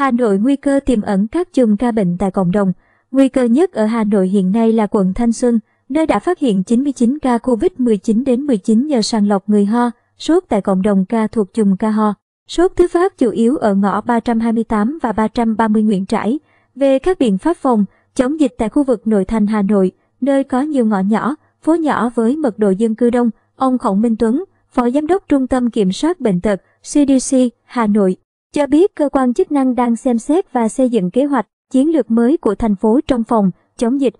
Hà Nội nguy cơ tiềm ẩn các chùm ca bệnh tại cộng đồng. Nguy cơ nhất ở Hà Nội hiện nay là quận Thanh Xuân, nơi đã phát hiện 99 ca COVID-19 đến 19 nhờ sàng lọc người ho, sốt tại cộng đồng ca thuộc chùm ca ho. Sốt thứ phát chủ yếu ở ngõ 328 và 330 Nguyễn Trãi. Về các biện pháp phòng, chống dịch tại khu vực nội thành Hà Nội, nơi có nhiều ngõ nhỏ, phố nhỏ với mật độ dân cư đông, ông Khổng Minh Tuấn, Phó Giám đốc Trung tâm Kiểm soát Bệnh tật CDC, Hà Nội, cho biết cơ quan chức năng đang xem xét và xây dựng kế hoạch chiến lược mới của thành phố trong phòng chống dịch.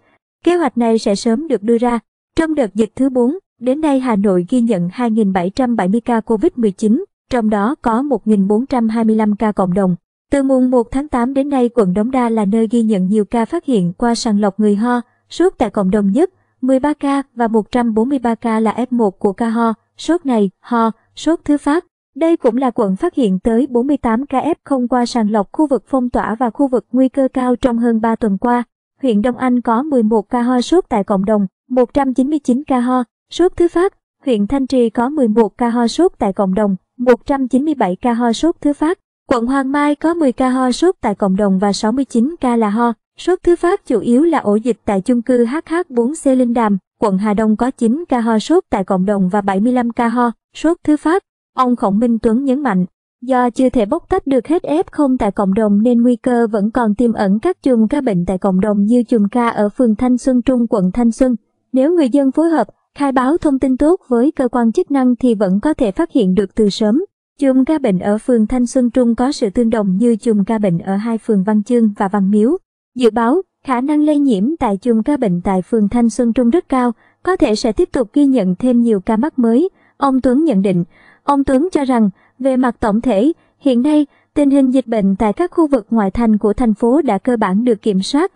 Kế hoạch này sẽ sớm được đưa ra. Trong đợt dịch thứ 4, đến nay Hà Nội ghi nhận 2.770 ca COVID-19, trong đó có 1.425 ca cộng đồng. Từ mùng 1 tháng 8 đến nay, quận Đống Đa là nơi ghi nhận nhiều ca phát hiện qua sàng lọc người ho, sốt tại cộng đồng nhất, 13 ca và 143 ca là F1 của ca ho, sốt này, ho, sốt thứ phát, đây cũng là quận phát hiện tới 48 ca F0 qua sàng lọc khu vực phong tỏa và khu vực nguy cơ cao trong hơn 3 tuần qua. Huyện Đông Anh có 11 ca ho sốt tại cộng đồng, 199 ca ho, sốt thứ phát. Huyện Thanh Trì có 11 ca ho sốt tại cộng đồng, 197 ca ho sốt thứ phát. Quận Hoàng Mai có 10 ca ho sốt tại cộng đồng và 69 ca là ho. Sốt thứ phát chủ yếu là ổ dịch tại chung cư HH4C Linh Đàm. Quận Hà Đông có 9 ca ho sốt tại cộng đồng và 75 ca ho. Sốt thứ phát Ông Khổng Minh Tuấn nhấn mạnh, do chưa thể bóc tách được hết F0 tại cộng đồng nên nguy cơ vẫn còn tiềm ẩn các chùm ca bệnh tại cộng đồng như chùm ca ở phường Thanh Xuân Trung quận Thanh Xuân. Nếu người dân phối hợp, khai báo thông tin tốt với cơ quan chức năng thì vẫn có thể phát hiện được từ sớm. Chùm ca bệnh ở phường Thanh Xuân Trung có sự tương đồng như chùm ca bệnh ở hai phường Văn Chương và Văn Miếu. Dự báo, khả năng lây nhiễm tại chùm ca bệnh tại phường Thanh Xuân Trung rất cao, có thể sẽ tiếp tục ghi nhận thêm nhiều ca mắc mới. Ông Tuấn nhận định, Ông Tuấn cho rằng, về mặt tổng thể, hiện nay tình hình dịch bệnh tại các khu vực ngoại thành của thành phố đã cơ bản được kiểm soát,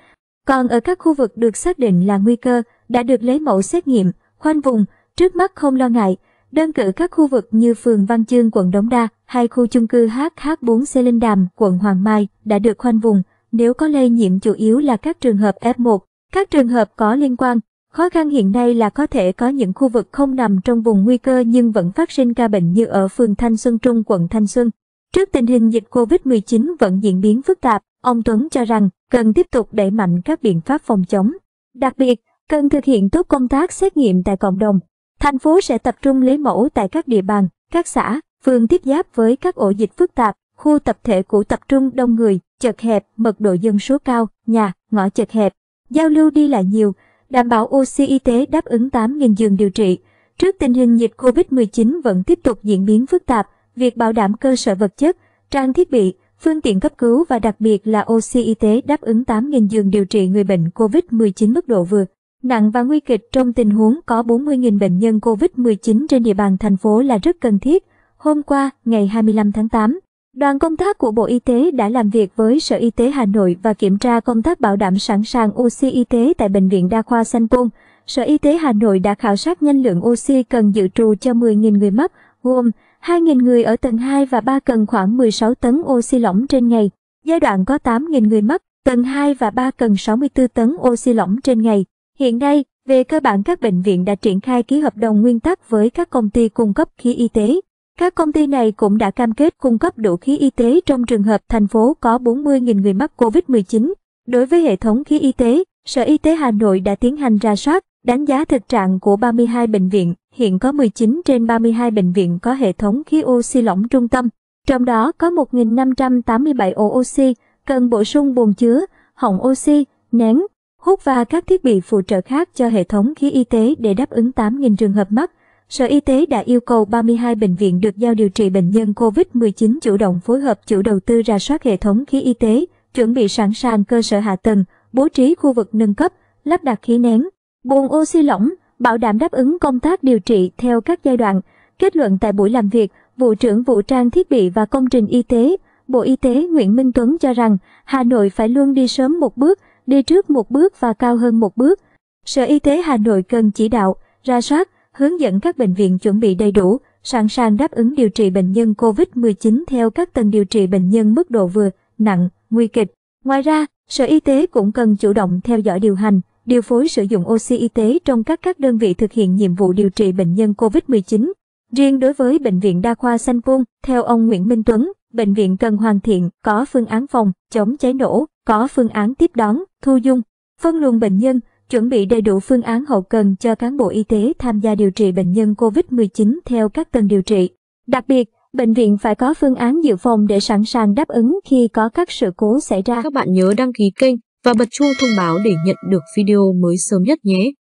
còn ở các khu vực được xác định là nguy cơ đã được lấy mẫu xét nghiệm, khoanh vùng, trước mắt không lo ngại. Đơn cử các khu vực như phường Văn Chương, quận Đống Đa hay khu chung cư HH4 C Linh Đàm, quận Hoàng Mai đã được khoanh vùng. Nếu có lây nhiễm chủ yếu là các trường hợp F1, các trường hợp có liên quan Khó khăn hiện nay là có thể có những khu vực không nằm trong vùng nguy cơ nhưng vẫn phát sinh ca bệnh như ở phường Thanh Xuân Trung, quận Thanh Xuân. Trước tình hình dịch COVID-19 vẫn diễn biến phức tạp, ông Tuấn cho rằng cần tiếp tục đẩy mạnh các biện pháp phòng chống. Đặc biệt, cần thực hiện tốt công tác xét nghiệm tại cộng đồng. Thành phố sẽ tập trung lấy mẫu tại các địa bàn, các xã, phường tiếp giáp với các ổ dịch phức tạp, khu tập thể cũ tập trung đông người, chật hẹp, mật độ dân số cao, nhà, ngõ chật hẹp, giao lưu đi lại nhiều, đảm bảo oxy y tế đáp ứng 8.000 giường điều trị. Trước tình hình dịch COVID-19 vẫn tiếp tục diễn biến phức tạp, việc bảo đảm cơ sở vật chất, trang thiết bị, phương tiện cấp cứu và đặc biệt là oxy y tế đáp ứng 8.000 giường điều trị người bệnh COVID-19 mức độ vừa, nặng và nguy kịch trong tình huống có 40.000 bệnh nhân COVID-19 trên địa bàn thành phố là rất cần thiết. Hôm qua, ngày 25 tháng 8, Đoàn công tác của Bộ Y tế đã làm việc với Sở Y tế Hà Nội và kiểm tra công tác bảo đảm sẵn sàng oxy y tế tại Bệnh viện Đa khoa Sanh Pôn. Sở Y tế Hà Nội đã khảo sát nhanh lượng oxy cần dự trù cho 10.000 người mắc, gồm 2.000 người ở tầng 2 và 3 cần khoảng 16 tấn oxy lỏng trên ngày. Giai đoạn có 8.000 người mắc, tầng 2 và 3 cần 64 tấn oxy lỏng trên ngày. Hiện nay, về cơ bản các bệnh viện đã triển khai ký hợp đồng nguyên tắc với các công ty cung cấp khí y tế. Các công ty này cũng đã cam kết cung cấp đủ khí y tế trong trường hợp thành phố có 40.000 người mắc COVID-19. Đối với hệ thống khí y tế, Sở Y tế Hà Nội đã tiến hành ra soát, đánh giá thực trạng của 32 bệnh viện. Hiện có 19 trên 32 bệnh viện có hệ thống khí oxy lỏng trung tâm, trong đó có 1.587 ổ oxy, cần bổ sung bồn chứa, hỏng oxy, nén, hút và các thiết bị phụ trợ khác cho hệ thống khí y tế để đáp ứng 8.000 trường hợp mắc. Sở Y tế đã yêu cầu 32 bệnh viện được giao điều trị bệnh nhân COVID-19 chủ động phối hợp chủ đầu tư ra soát hệ thống khí y tế, chuẩn bị sẵn sàng cơ sở hạ tầng, bố trí khu vực nâng cấp, lắp đặt khí nén, buồn oxy lỏng, bảo đảm đáp ứng công tác điều trị theo các giai đoạn. Kết luận tại buổi làm việc, Vụ trưởng Vụ trang thiết bị và công trình y tế, Bộ Y tế Nguyễn Minh Tuấn cho rằng Hà Nội phải luôn đi sớm một bước, đi trước một bước và cao hơn một bước. Sở Y tế Hà Nội cần chỉ đạo, ra soát, hướng dẫn các bệnh viện chuẩn bị đầy đủ, sẵn sàng đáp ứng điều trị bệnh nhân COVID-19 theo các tầng điều trị bệnh nhân mức độ vừa, nặng, nguy kịch. Ngoài ra, Sở Y tế cũng cần chủ động theo dõi điều hành, điều phối sử dụng oxy y tế trong các các đơn vị thực hiện nhiệm vụ điều trị bệnh nhân COVID-19. Riêng đối với Bệnh viện Đa khoa Sanh Pôn, theo ông Nguyễn Minh Tuấn, bệnh viện cần hoàn thiện, có phương án phòng, chống cháy nổ, có phương án tiếp đón, thu dung, phân luồng bệnh nhân, chuẩn bị đầy đủ phương án hậu cần cho cán bộ y tế tham gia điều trị bệnh nhân COVID-19 theo các tầng điều trị. Đặc biệt, bệnh viện phải có phương án dự phòng để sẵn sàng đáp ứng khi có các sự cố xảy ra. Các bạn nhớ đăng ký kênh và bật chuông thông báo để nhận được video mới sớm nhất nhé.